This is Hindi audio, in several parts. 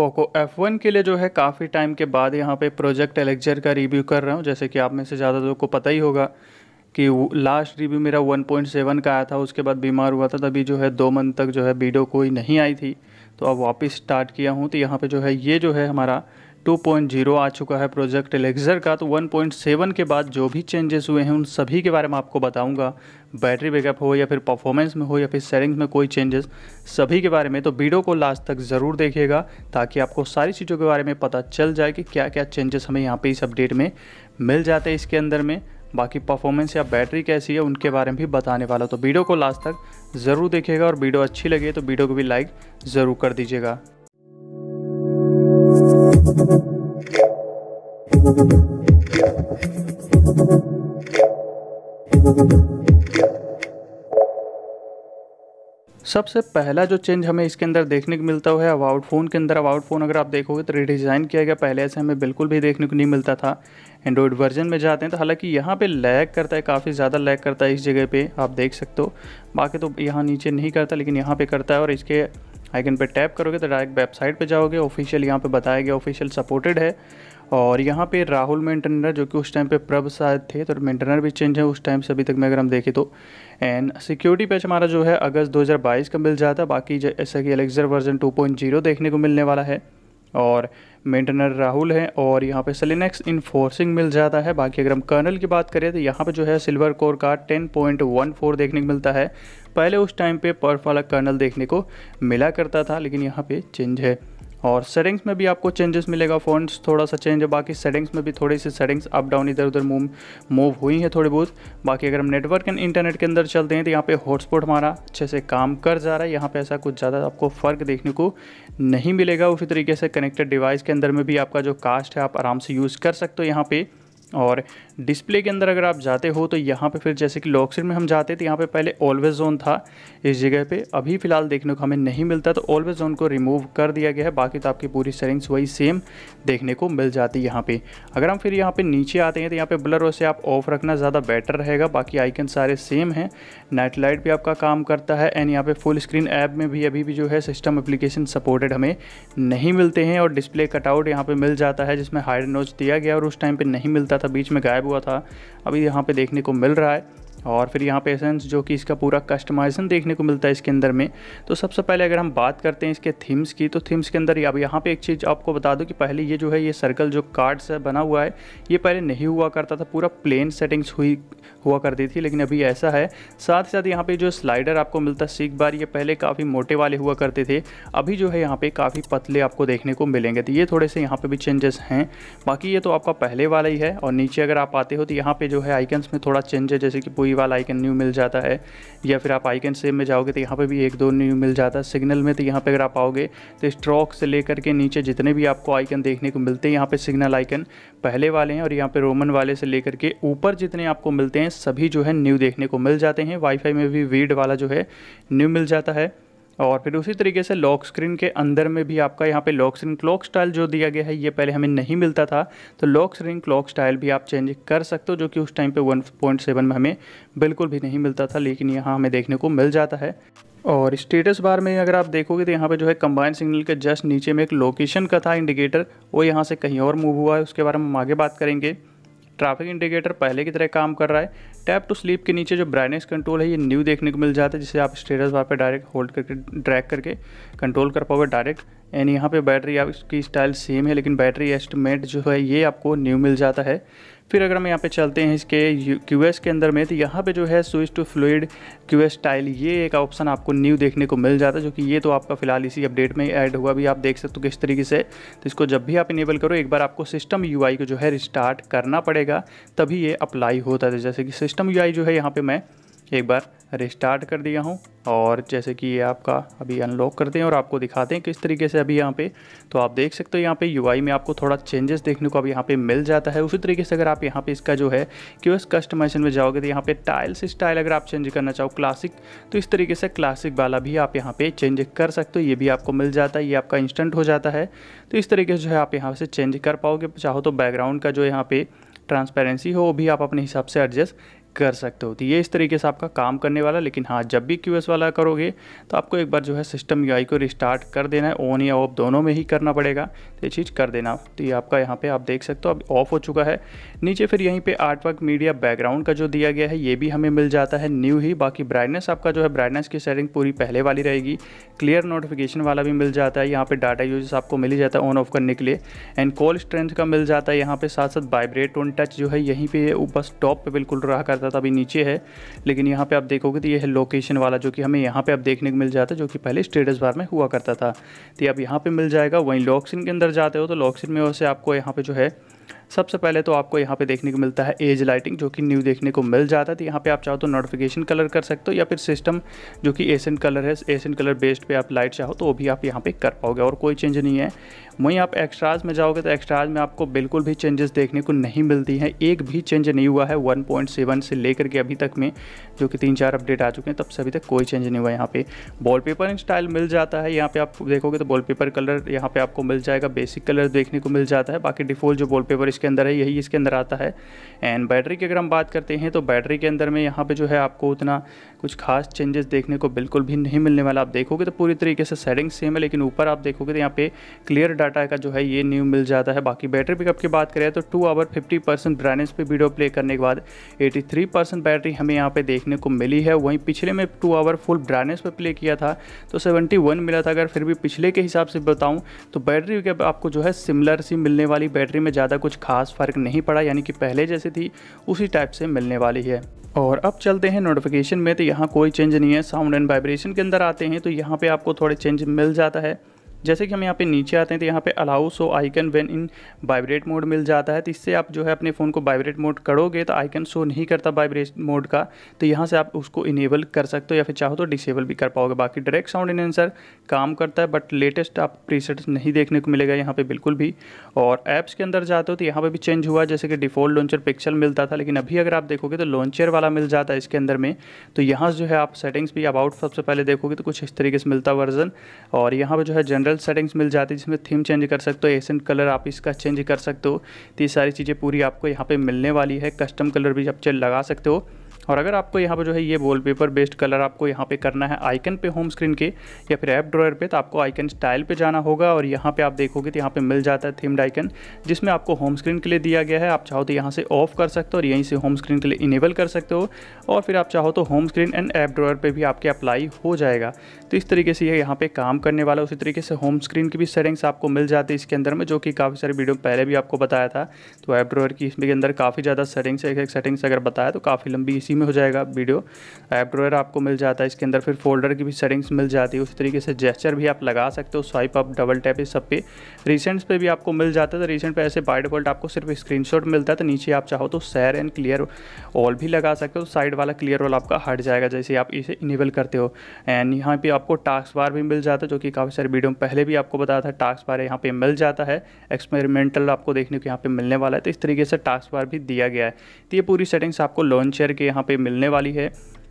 पोको तो F1 के लिए जो है काफ़ी टाइम के बाद यहाँ पे प्रोजेक्ट एलेक्जर का रिव्यू कर रहा हूँ जैसे कि आप में से ज़्यादा लोग को पता ही होगा कि लास्ट रिव्यू मेरा 1.7 का आया था उसके बाद बीमार हुआ था तभी जो है दो मंथ तक जो है वीडियो कोई नहीं आई थी तो अब वापस स्टार्ट किया हूँ तो यहाँ पर जो है ये जो है हमारा 2.0 आ चुका है प्रोजेक्ट एलेक्जर का तो 1.7 के बाद जो भी चेंजेस हुए हैं उन सभी के बारे में आपको बताऊंगा बैटरी बैकअप हो या फिर परफॉर्मेंस में हो या फिर सेटिंग्स में कोई चेंजेस सभी के बारे में तो वीडियो को लास्ट तक ज़रूर देखिएगा ताकि आपको सारी चीज़ों के बारे में पता चल जाए कि क्या क्या चेंजेस हमें यहाँ पर इस अपडेट में मिल जाते हैं इसके अंदर में बाकी परफॉर्मेंस या बैटरी कैसी है उनके बारे में भी बताने वाला तो वीडियो को लास्ट तक ज़रूर देखिएगा और वीडियो अच्छी लगे तो वीडियो को भी लाइक ज़रूर कर दीजिएगा सबसे पहला जो चेंज हमें इसके अंदर देखने को मिलता है अबाउट फ़ोन के अंदर अबाउट फ़ोन अगर आप देखोगे तो रिडिज़ाइन किया गया पहले ऐसे हमें बिल्कुल भी देखने को नहीं मिलता था एंड्रॉयड वर्जन में जाते हैं तो हालांकि यहाँ पे लैग करता है काफ़ी ज़्यादा लैग करता है इस जगह पे आप देख सकते हो बाकी तो यहाँ नीचे नहीं करता लेकिन यहाँ पर करता है और इसके आइकन पर टैप करोगे तो डायरेक्ट वेबसाइट पर जाओगे ऑफिशियल यहाँ पर बताया गया ऑफिशियल सपोर्टेड है और यहाँ पे राहुल मेंटेनर जो कि उस टाइम पे प्रभ शायद थे तो मेंटेनर भी चेंज है उस टाइम से अभी तक में अगर हम देखें तो एंड सिक्योरिटी पैच हमारा जो है अगस्त 2022 का मिल जाता बाकी जैसा कि एलेक्सर वर्जन 2.0 देखने को मिलने वाला है और मेंटेनर राहुल हैं और यहाँ पे सलिनेक्स इन्फोर्सिंग मिल जाता है बाकी अगर हम कर्नल की बात करें तो यहाँ पे जो है सिल्वर कोर का 10.14 देखने को मिलता है पहले उस टाइम पे पर्फ वाला कर्नल देखने को मिला करता था लेकिन यहाँ पे चेंज है और सेटिंग्स में भी आपको चेंजेस मिलेगा फ़ॉन्ट्स थोड़ा सा चेंज है बाकी सेटिंग्स में भी थोड़ी सी सेटिंग्स अप डाउन इधर उधर मूव मूव हुई हैं थोड़ी बहुत बाकी अगर हम नेटवर्क एंड इंटरनेट के अंदर चलते हैं तो यहाँ पे हॉटस्पॉट हमारा अच्छे से काम कर जा रहा है यहाँ पे ऐसा कुछ ज़्यादा आपको फ़र्क देखने को नहीं मिलेगा उसी तरीके से कनेक्टेड डिवाइस के अंदर में भी आपका जो कास्ट है आप आराम से यूज़ कर सकते हो यहाँ पर और डिस्प्ले के अंदर अगर आप जाते हो तो यहाँ पे फिर जैसे कि लॉकसिन में हम जाते थे यहाँ पे पहले ऑलवेज जोन था इस जगह पे अभी फ़िलहाल देखने को हमें नहीं मिलता तो ऑलवेज जोन को रिमूव कर दिया गया है बाकी तो आपकी पूरी सेटिंग्स वही सेम देखने को मिल जाती है यहाँ पर अगर हम फिर यहाँ पर नीचे आते हैं तो यहाँ पर ब्लर वैसे आप ऑफ रखना ज़्यादा बेटर रहेगा बाकी आइकन सारे सेम हैं नाइट लाइट भी आपका काम करता है एंड यहाँ पर फुल स्क्रीन ऐप में भी अभी भी जो है सिस्टम अप्लीकेशन सपोर्टेड हमें नहीं मिलते हैं और डिस्प्ले कटआउट यहाँ पर मिल जाता है जिसमें हाइड नोच दिया गया और उस टाइम पर नहीं मिलता था बीच में गायब हुआ था अभी यहाँ पे देखने को मिल रहा है और फिर यहाँ पे एसेंस जो कि इसका पूरा कस्टमाइजेशन देखने को मिलता है इसके अंदर में तो सबसे पहले अगर हम बात करते हैं इसके थीम्स की तो थीम्स के अंदर अब यहाँ पे एक चीज़ आपको बता दूँ कि पहले ये जो है ये सर्कल जो कार्ड से बना हुआ है ये पहले नहीं हुआ करता था पूरा प्लेन सेटिंग्स हुई हुआ करती थी लेकिन अभी ऐसा है साथ ही साथ यहाँ पर जो स्लाइडर आपको मिलता है सीख बार ये पहले काफ़ी मोटे वाले हुआ करते थे अभी जो है यहाँ पर काफ़ी पतले आपको देखने को मिलेंगे तो ये थोड़े से यहाँ पर भी चेंजेस हैं बाकी ये तो आपका पहले वाला ही है और नीचे अगर आप आते हो तो यहाँ पर जो है आइकन्स में थोड़ा चेंज जैसे कि पूरी कोई वाला आइकन न्यू मिल जाता है या फिर आप आइकन सेम में जाओगे तो यहाँ पे भी एक दो न्यू मिल जाता है सिग्नल में तो यहाँ पे अगर आप आओगे तो स्ट्रोक से लेकर के नीचे जितने भी आपको आइकन देखने को मिलते हैं यहाँ पर सिग्नल आइकन पहले वाले हैं और यहाँ पर रोमन वाले से लेकर के ऊपर जितने आपको मिलते हैं सभी जो है न्यू देखने को मिल जाते हैं वाईफाई में भी वीड वाला जो है न्यू मिल जाता है और फिर उसी तरीके से लॉक स्क्रीन के अंदर में भी आपका यहाँ पे लॉक स्क्रीन क्लॉक स्टाइल जो दिया गया है ये पहले हमें नहीं मिलता था तो लॉक स्क्रीन क्लॉक स्टाइल भी आप चेंज कर सकते हो जो कि उस टाइम पे 1.7 में हमें बिल्कुल भी नहीं मिलता था लेकिन यहाँ हमें देखने को मिल जाता है और स्टेटस बार में अगर आप देखोगे तो यहाँ पे जो है कंबाइन सिग्नल के जस्ट नीचे में एक लोकेशन का था इंडिकेटर वो यहाँ से कहीं और मूव हुआ है उसके बारे में हम आगे बात करेंगे ट्रैफिक इंडिकेटर पहले की तरह काम कर रहा है टैप टू स्लीप के नीचे जो ब्राइटनेस कंट्रोल है ये न्यू देखने को मिल जाता है जिसे आप स्टेटस वहाँ पर डायरेक्ट होल्ड करके ड्रैक करके कंट्रोल कर पाओगे डायरेक्ट एंड यहाँ पे बैटरी आपकी स्टाइल सेम है लेकिन बैटरी एस्टिमेट जो है ये आपको न्यू मिल जाता है फिर अगर हम यहाँ पे चलते हैं इसके क्यू के अंदर में तो यहाँ पे जो है switch to fluid Q tile ये एक ऑप्शन आपको न्यू देखने को मिल जाता है जो कि ये तो आपका फिलहाल इसी अपडेट में ऐड हुआ भी आप देख सकते हो किस तरीके से तो इसको जब भी आप इनेबल करो एक बार आपको सिस्टम यू को जो है रिस्टार्ट करना पड़ेगा तभी ये अप्लाई होता है जैसे कि सिस्टम यू जो है यहाँ पर मैं एक बार रिस्टार्ट कर दिया हूँ और जैसे कि ये आपका अभी अनलॉक करते हैं और आपको दिखाते हैं किस तरीके से अभी यहाँ पे तो आप देख सकते हो यहाँ पे यूआई में आपको थोड़ा चेंजेस देखने को अभी यहाँ पे मिल जाता है उसी तरीके से अगर आप यहाँ पे इसका जो है कि उस कस्टमाइजेशन में जाओगे तो यहाँ पे टाइल्स स्टाइल अगर आप चेंज करना चाहो क्लासिक तो इस तरीके से क्लासिक वाला भी आप यहाँ पर चेंज कर सकते हो ये भी आपको मिल जाता है ये आपका इंस्टेंट हो जाता है तो इस तरीके से जो है आप यहाँ से चेंज कर पाओगे चाहो तो बैकग्राउंड का जो यहाँ पर ट्रांसपेरेंसी हो वो भी आप अपने हिसाब से एडजस्ट कर सकते हो तो ये इस तरीके से आपका काम करने वाला लेकिन हाँ जब भी क्यू वाला करोगे तो आपको एक बार जो है सिस्टम यू को रिस्टार्ट कर देना है ऑन या ऑफ दोनों में ही करना पड़ेगा ये चीज़ कर देना तो ये आपका यहाँ पे आप देख सकते हो अब ऑफ हो चुका है नीचे फिर यहीं पे आर्टवर्क मीडिया बैकग्राउंड का जो दिया गया है ये भी हमें मिल जाता है न्यू ही बाकी ब्राइटनेस आपका जो है ब्राइटनेस की सेटिंग पूरी पहले वाली रहेगी क्लियर नोटिफिकेशन वाला भी मिल जाता है यहाँ पर डाटा यूजेस आपको मिल ही जाता है ऑन ऑफ करने के लिए एंड कॉल स्ट्रेंथ का मिल जाता है यहाँ पर साथ साथ वाइब्रेट ऑन टच जो है यहीं पर बस टॉप पर बिल्कुल रहा करता था अभी नीचे है लेकिन यहाँ पर आप देखोगे तो ये है लोकेशन वाला जो कि हमें यहाँ पर आप देखने को मिल जाता है जो कि पहले स्टेटस बार में हुआ करता था तो अब यहाँ पर मिल जाएगा वहीं लॉक्सिन के अंदर जाते हो तो स्क्रीन में से आपको यहाँ पे जो है सबसे पहले तो आपको यहाँ पे देखने को मिलता है एज लाइटिंग जो कि न्यू देखने को मिल जाता है तो यहाँ पे आप चाहो तो नोटिफिकेशन कलर कर सकते हो या फिर सिस्टम जो कि एशियन कलर है एशियन कलर बेस्ड पे आप लाइट चाहो तो वो भी आप यहाँ पे कर पाओगे और कोई चेंज नहीं है वहीं आप एक्स्ट्राज में जाओगे तो एक्स्ट्राज में आपको बिल्कुल भी चेंजेस देखने को नहीं मिलती हैं एक भी चेंज नहीं हुआ है वन से लेकर के अभी तक में जो कि तीन चार अपडेट आ चुके हैं तब से अभी तक कोई चेंज नहीं हुआ यहाँ पे पेपर स्टाइल मिल जाता है यहाँ पे आप देखोगे तो वॉलपेपर कलर यहाँ पे आपको मिल जाएगा बेसिक कलर देखने को मिल जाता है बाकी डिफॉल्ट जो वॉलपेपर इसके अंदर है यही इसके अंदर आता है एंड बैटरी की अगर हम बात करते हैं तो बैटरी के अंदर में यहाँ पे जो है आपको उतना कुछ खास चेंजेस देखने को बिल्कुल भी नहीं मिलने वाला आप देखोगे तो पूरी तरीके से सेटिंग सेम है लेकिन ऊपर आप देखोगे तो यहाँ पे क्लियर डाटा का जो है ये न्यू मिल जाता है बाकी बैटरी पिकअप की बात करें तो two hour fifty percent brightness पर वीडियो प्ले करने के बाद एटी थ्री परसेंट बैटरी हमें यहाँ पे देखने को मिली है वहीं पिछले में टू आवर फुल ब्राइटनेस पर प्ले किया था तो सेवेंटी वन मिला था अगर फिर भी पिछले के हिसाब से बताऊँ तो बैटरी आपको जो है सिमिलर सी मिलने वाली बैटरी में ज़्यादा कुछ खास फ़र्क नहीं पड़ा यानी कि पहले जैसे थी उसी टाइप से मिलने वाली है और अब चलते हैं नोटिफिकेशन में तो यहाँ कोई चेंज नहीं है साउंड एंड वाइब्रेशन के अंदर आते हैं तो यहाँ पे आपको थोड़े चेंज मिल जाता है जैसे कि हम यहाँ पे नीचे आते हैं तो यहाँ पे allow so icon when in vibrate mode मिल जाता है तो इससे आप जो है अपने फ़ोन को वाइब्रेट मोड करोगे तो आइकन शो नहीं करता वाइब्रेट मोड का तो यहाँ से आप उसको इनेबल कर सकते हो या फिर चाहो तो डिसेबल भी कर पाओगे बाकी डायरेक्ट साउंड इनसर काम करता है बट लेटेस्ट आप प्रीसेट्स नहीं देखने को मिलेगा यहाँ पर बिल्कुल भी और ऐप्स के अंदर जाते हो तो यहाँ पर भी चेंज हुआ जैसे कि डिफ़ॉल्ट लॉन्चर पिक्सल मिलता था लेकिन अभी अगर आप देखोगे तो लॉन्चर वाला मिल जाता है इसके अंदर में तो यहाँ जो है आप सेटिंग्स भी अबाउट सबसे पहले देखोगे तो कुछ इस तरीके से मिलता वर्जन और यहाँ पर जो है जनरल जनरल सेटिंग्स मिल जाती है जिसमें थीम चेंज कर सकते हो एसेंट कलर आप इसका चेंज कर सकते हो तो ये सारी चीज़ें पूरी आपको यहाँ पे मिलने वाली है कस्टम कलर भी आप चल लगा सकते हो और अगर आपको यहाँ पर जो है ये वॉलपेपर बेस्ड कलर आपको यहाँ पे करना है आइकन पे होम स्क्रीन के या फिर ऐप ड्रॉयर पे तो आपको आइकन स्टाइल पे जाना होगा और यहाँ पे आप देखोगे तो यहाँ पे मिल जाता है थीम्ड आइकन जिसमें आपको होम स्क्रीन के लिए दिया गया है आप चाहो तो यहाँ से ऑफ कर सकते हो और यहीं से होम स्क्रीन के लिए इनेबल कर सकते हो और फिर आप चाहो तो home screen and app drawer पर भी आपके अप्लाई हो जाएगा तो इस तरीके से ये यहाँ पर काम करने वाला उसी तरीके से होम स्क्रीन की भी सेटिंग्स आपको मिल जाती है इसके अंदर में जो कि काफ़ी सारी वीडियो पहले भी आपको बताया था तो ऐप ड्रॉयर की इसमें के अंदर काफ़ी ज़्यादा सेटिंग्स एक सेटिंग्स अगर बताया तो काफ़ी लंबी उसी में हो जाएगा वीडियो ऐप ड्रोवर आपको मिल जाता है इसके अंदर फिर फोल्डर की भी सेटिंग्स मिल जाती है उसी तरीके से जेस्चर भी आप लगा सकते हो स्वाइप अप डबल टैप इस सब पे रिसेंट्स पे भी आपको मिल जाता है तो रिसेंट पे ऐसे बाय डिफॉल्ट आपको सिर्फ स्क्रीन मिलता है तो नीचे आप चाहो तो सैर एंड क्लियर ऑल भी लगा सकते हो साइड वाला क्लियर ऑल आपका हट जाएगा जैसे आप इसे इनेबल करते हो एंड यहाँ पर आपको टास्क बार भी मिल जाता है जो कि काफ़ी सारे वीडियो में पहले भी आपको बताया था टास्क बार यहाँ पर मिल जाता है एक्सपेरिमेंटल आपको देखने को यहाँ पर मिलने वाला है तो इस तरीके से टास्क बार भी दिया गया है तो ये पूरी सेटिंग्स आपको लॉन्चर के यहाँ यहाँ पे मिलने वाली है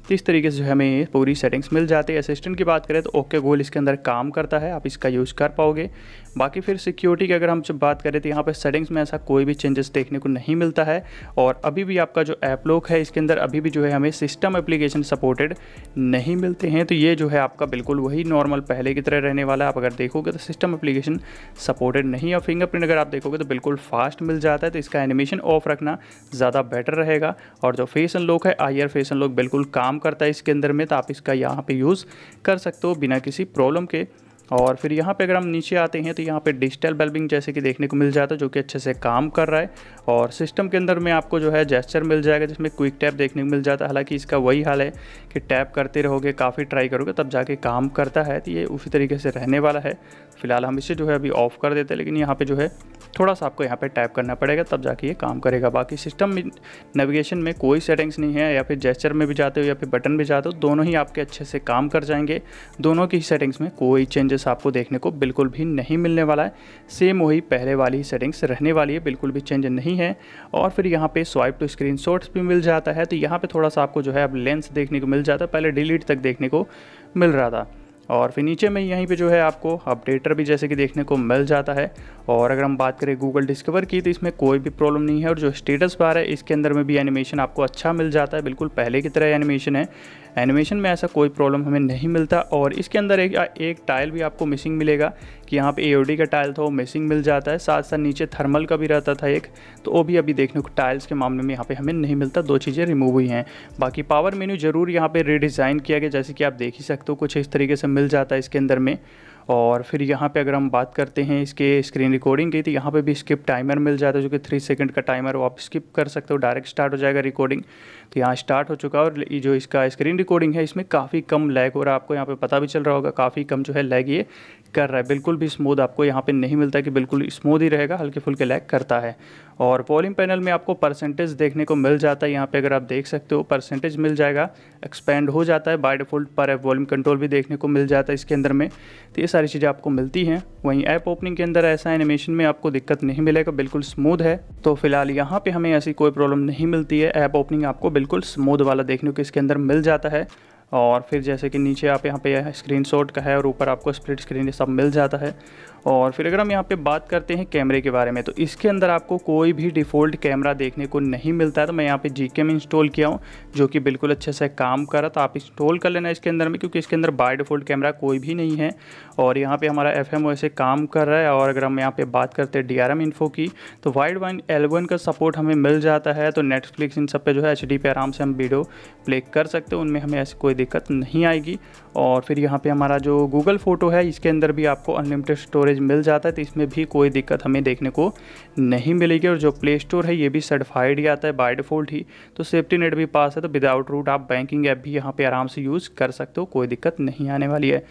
तो इस तरीके से हमें पूरी सेटिंग्स मिल जाती है असिस्टेंट की बात करें तो ओके गूगल इसके अंदर काम करता है आप इसका यूज़ कर पाओगे बाकी फिर सिक्योरिटी की अगर हम जब बात करें तो यहाँ पर सेटिंग्स में ऐसा कोई भी चेंजेस देखने को नहीं मिलता है और अभी भी आपका जो ऐप लॉक है इसके अंदर अभी भी जो है हमें सिस्टम एप्लीकेशन सपोर्टेड नहीं मिलते हैं तो ये जो है आपका बिल्कुल वही नॉर्मल पहले की तरह रहने वाला है आप अगर देखोगे तो सिस्टम एप्लीकेशन सपोर्टेड नहीं है फिंगरप्रिंट अगर आप देखोगे तो बिल्कुल फास्ट मिल जाता है तो इसका एनिमेशन ऑफ रखना ज़्यादा बेटर रहेगा और जो फेस अनलॉक है आई आर फेस अनलॉक बिल्कुल काम करता है इसके अंदर में तो आप इसका यहाँ पर यूज़ कर सकते हो बिना किसी प्रॉब्लम के और फिर यहाँ पे अगर हम नीचे आते हैं तो यहाँ पे डिजिटल बल्बिंग जैसे कि देखने को मिल जाता है जो कि अच्छे से काम कर रहा है और सिस्टम के अंदर में आपको जो है जेस्चर मिल जाएगा जिसमें क्विक टैप देखने को मिल जाता है हालांकि इसका वही हाल है कि टैप करते रहोगे काफ़ी ट्राई करोगे तब जाके काम करता है तो ये उसी तरीके से रहने वाला है फिलहाल हम इसे जो है अभी ऑफ़ कर देते हैं लेकिन यहाँ पर जो है थोड़ा सा आपको यहाँ पर टैप करना पड़ेगा तब जाके ये काम करेगा बाकी सिस्टम नेविगेशन में कोई सेटिंग्स नहीं है या फिर जेस्चर में भी जाते हो या फिर बटन भी जाते हो दोनों ही आपके अच्छे से काम कर जाएंगे दोनों की सेटिंग्स में कोई चेंजेस चेंजेस आपको देखने को बिल्कुल भी नहीं मिलने वाला है सेम वही पहले वाली सेटिंग्स रहने वाली है बिल्कुल भी चेंज नहीं है और फिर यहाँ पे स्वाइप टू स्क्रीन भी मिल जाता है तो यहाँ पे थोड़ा सा आपको जो है अब लेंस देखने को मिल जाता है पहले डिलीट तक देखने को मिल रहा था और फिर नीचे में यहीं पे जो है आपको अपडेटर भी जैसे कि देखने को मिल जाता है और अगर हम बात करें गूगल डिस्कवर की तो इसमें कोई भी प्रॉब्लम नहीं है और जो स्टेटस बार है इसके अंदर में भी एनिमेशन आपको अच्छा मिल जाता है बिल्कुल पहले की तरह एनिमेशन है एनिमेशन में ऐसा कोई प्रॉब्लम हमें नहीं मिलता और इसके अंदर एक एक टाइल भी आपको मिसिंग मिलेगा कि यहाँ पे ए का टाइल था वो मिसिंग मिल जाता है साथ साथ नीचे थर्मल का भी रहता था एक तो वो भी अभी देखने को टाइल्स के मामले में यहाँ पे हमें नहीं मिलता दो चीज़ें रिमूव हुई हैं बाकी पावर मेन्यू ज़रूर यहाँ पर रिडिज़ाइन किया गया जैसे कि आप देख ही सकते हो कुछ इस तरीके से मिल जाता है इसके अंदर में और फिर यहाँ पे अगर हम बात करते हैं इसके स्क्रीन रिकॉर्डिंग की तो यहाँ पे भी स्किप टाइमर मिल जाता है जो कि थ्री सेकंड का टाइमर वो आप स्किप कर सकते हो डायरेक्ट स्टार्ट हो जाएगा रिकॉर्डिंग तो यहाँ स्टार्ट हो चुका है और जो इसका स्क्रीन रिकॉर्डिंग है इसमें काफ़ी कम लैग हो रहा है आपको यहाँ पर पता भी चल रहा होगा काफ़ी कम जो है लैग ये कर रहा है बिल्कुल भी स्मूथ आपको यहाँ पे नहीं मिलता कि बिल्कुल स्मूथ ही रहेगा हल्के फुल्के लैग करता है और वॉल्यूम पैनल में आपको परसेंटेज देखने को मिल जाता है यहाँ पे अगर आप देख सकते हो परसेंटेज मिल जाएगा एक्सपेंड हो जाता है बाय डिफ़ॉल्ट पर एप वॉल्यूम कंट्रोल भी देखने को मिल जाता है इसके अंदर में तो ये सारी चीज़ें आपको मिलती हैं वहीं ऐप ओपनिंग के अंदर ऐसा एनिमेशन में आपको दिक्कत नहीं मिलेगा बिल्कुल स्मूद है तो फिलहाल यहाँ पर हमें ऐसी कोई प्रॉब्लम नहीं मिलती है ऐप ओपनिंग आपको बिल्कुल स्मूद वाला देखने को इसके अंदर मिल जाता है और फिर जैसे कि नीचे आप यहाँ पे स्क्रीन का है और ऊपर आपको स्प्लिट स्क्रीन ये सब मिल जाता है और फिर अगर हम यहाँ पे बात करते हैं कैमरे के बारे में तो इसके अंदर आपको कोई भी डिफ़ॉल्ट कैमरा देखने को नहीं मिलता है तो मैं यहाँ पे जी में इंस्टॉल किया हूँ जो कि बिल्कुल अच्छे से काम कर रहा तो आप इंस्टॉल कर लेना इसके अंदर में क्योंकि इसके अंदर बाय डिफ़ॉल्ट कैमरा कोई भी नहीं है और यहाँ पर हमारा एफ एम से काम कर रहा है और अगर हम यहाँ पर बात करते हैं डी आर एम इन्फो की तो वाइड वाइन एलवन का सपोर्ट हमें मिल जाता है तो नेटफ्लिक्स इन सब पे जो है एच पे आराम से हम वीडियो प्ले कर सकते हैं उनमें हमें ऐसी कोई दिक्कत नहीं आएगी और फिर यहाँ पर हमारा जो गूगल फ़ोटो है इसके अंदर भी आपको अनलिमिटेड स्टोरेज स्टोरेज मिल जाता है तो इसमें भी कोई दिक्कत हमें देखने को नहीं मिलेगी और जो प्ले स्टोर है ये भी सर्टिफाइड ही आता है बाय डिफ़ॉल्ट ही तो सेफ्टी नेट भी पास है तो विदाउट रूट आप बैंकिंग ऐप भी यहाँ पर आराम से यूज़ कर सकते हो कोई दिक्कत नहीं आने वाली है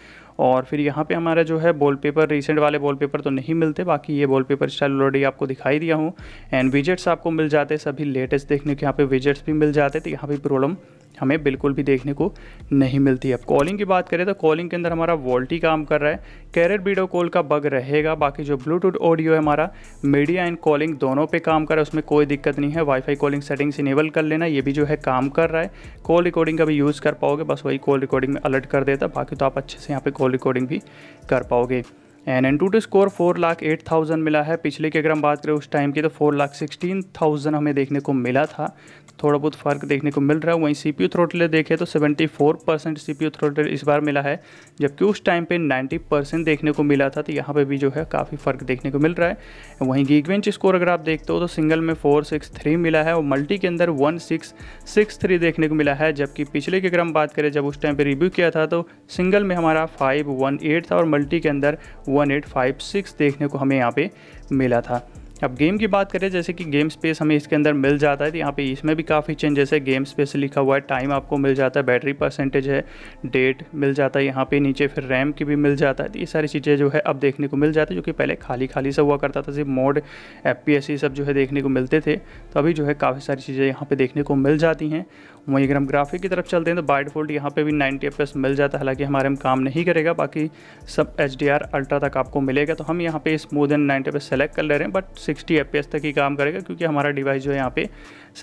और फिर यहाँ पे हमारा जो है पेपर रिसेंट वाले पेपर तो नहीं मिलते बाकी ये पेपर स्टाइल ऑलरेडी आपको दिखाई दिया हूँ एंड विजेट्स आपको मिल जाते सभी लेटेस्ट देखने के यहाँ पे विजेट्स भी मिल जाते तो यहाँ पे प्रॉब्लम हमें बिल्कुल भी देखने को नहीं मिलती अब कॉलिंग की बात करें तो कॉलिंग के अंदर हमारा वॉल्टी काम कर रहा है कैरेट वीडियो कॉल का बग रहेगा बाकी जो ब्लूटूथ ऑडियो है हमारा मीडिया एंड कॉलिंग दोनों पे काम कर रहा है उसमें कोई दिक्कत नहीं है वाईफाई कॉलिंग सेटिंग्स इनेबल कर लेना ये भी जो है काम कर रहा है कॉल रिकॉर्डिंग का भी यूज़ कर पाओगे बस वही कॉल रिकॉर्डिंग में अलर्ट कर देता बाकी तो आप अच्छे से यहाँ पर कॉल रिकॉर्डिंग भी कर पाओगे AnTuTu score four lakh eight thousand मिला है पिछले की अगर हम बात करें उस टाइम की तो फोर लाख सिक्सटीन थाउजेंड हमें देखने को मिला था थोड़ा बहुत फ़र्क देखने को मिल रहा है वहीं सी पी यू थ्रोटल देखें तो seventy four percent C P U throttle इस बार मिला है जबकि उस टाइम पे नाइन्टी परसेंट देखने को मिला था तो यहाँ पे भी जो है काफ़ी फ़र्क देखने को मिल रहा है वहीं गीगवेंच स्कोर अगर आप देखते हो तो सिंगल में फोर सिक्स थ्री मिला है और मल्टी के अंदर वन सिक्स सिक्स थ्री देखने को मिला है जबकि पिछले की अगर हम बात करें जब उस टाइम पर रिव्यू किया था तो सिंगल में हमारा फाइव वन एट था और मल्टी के अंदर 1856 देखने को हमें यहाँ पे मिला था अब गेम की बात करें जैसे कि गेम स्पेस हमें इसके अंदर मिल जाता है तो यहाँ पे इसमें भी काफ़ी चेंजेस है गेम स्पेस लिखा हुआ है टाइम आपको मिल जाता है बैटरी परसेंटेज है डेट मिल जाता है यहाँ पे नीचे फिर रैम की भी मिल जाता है तो ये सारी चीज़ें जो है अब देखने को मिल जाती है जो कि पहले खाली खाली सा हुआ करता था सिर्फ मोड एफ सब जो है देखने को मिलते थे तो अभी जो है काफ़ी सारी चीज़ें यहाँ पर देखने को मिल जाती हैं वहीं अगर हम ग्राफिक की तरफ चलते हैं तो बाइट फोल्ट यहाँ पे भी 90 एफ मिल जाता है हालांकि हमारे हम काम नहीं करेगा बाकी सब एच डी अल्ट्रा तक आपको मिलेगा तो हम यहाँ पे smooth then ninety F select कर ले रहे हैं बट 60 एफ तक ही काम करेगा क्योंकि हमारा डिवाइस जो है यहाँ पे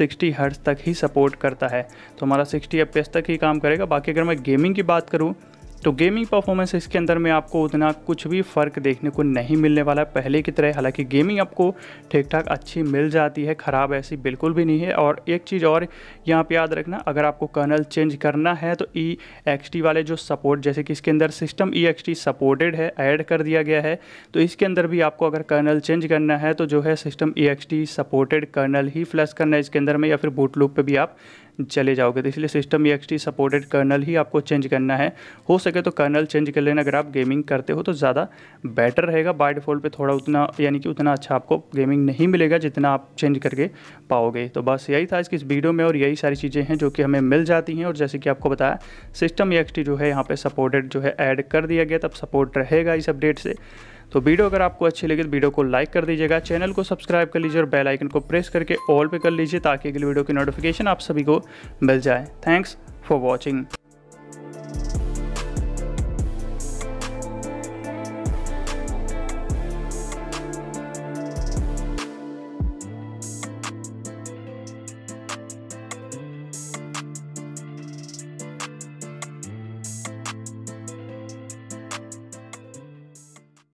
60 हर्ट्स तक ही सपोर्ट करता है तो हमारा 60 एफ तक ही काम करेगा बाकी अगर मैं गेमिंग की बात करूँ तो गेमिंग परफॉर्मेंस इसके अंदर में आपको उतना कुछ भी फ़र्क देखने को नहीं मिलने वाला है पहले की तरह हालांकि गेमिंग आपको ठीक ठाक अच्छी मिल जाती है ख़राब ऐसी बिल्कुल भी नहीं है और एक चीज़ और यहाँ पे याद रखना अगर आपको कर्नल चेंज करना है तो ई एक्स टी वाले जो सपोर्ट जैसे कि इसके अंदर system E X T supported है ऐड कर दिया गया है तो इसके अंदर भी आपको अगर कर्नल चेंज करना है तो जो है system E X T supported kernel ही फ्लैश करना है इसके अंदर में या फिर बूट लूप पर भी आप चले जाओगे तो इसलिए सिस्टम ई सपोर्टेड कर्नल ही आपको चेंज करना है हो सके तो कर्नल चेंज कर लेना अगर आप गेमिंग करते हो तो ज़्यादा बेटर रहेगा बाय डिफ़ॉल्ट पे थोड़ा उतना यानी कि उतना अच्छा आपको गेमिंग नहीं मिलेगा जितना आप चेंज करके पाओगे तो बस यही था इसकी इस वीडियो में और यही सारी चीज़ें हैं जो कि हमें मिल जाती हैं और जैसे कि आपको बताया सिस्टम ई जो है यहाँ पर सपोर्टेड जो है ऐड कर दिया गया तब सपोर्ट रहेगा इस अपडेट से तो वीडियो अगर आपको अच्छी लगे तो वीडियो को लाइक कर दीजिएगा चैनल को सब्सक्राइब कर लीजिए और बेल आइकन को प्रेस करके ऑल पे कर लीजिए ताकि अगली वीडियो की नोटिफिकेशन आप सभी को मिल जाए थैंक्स फॉर वॉचिंग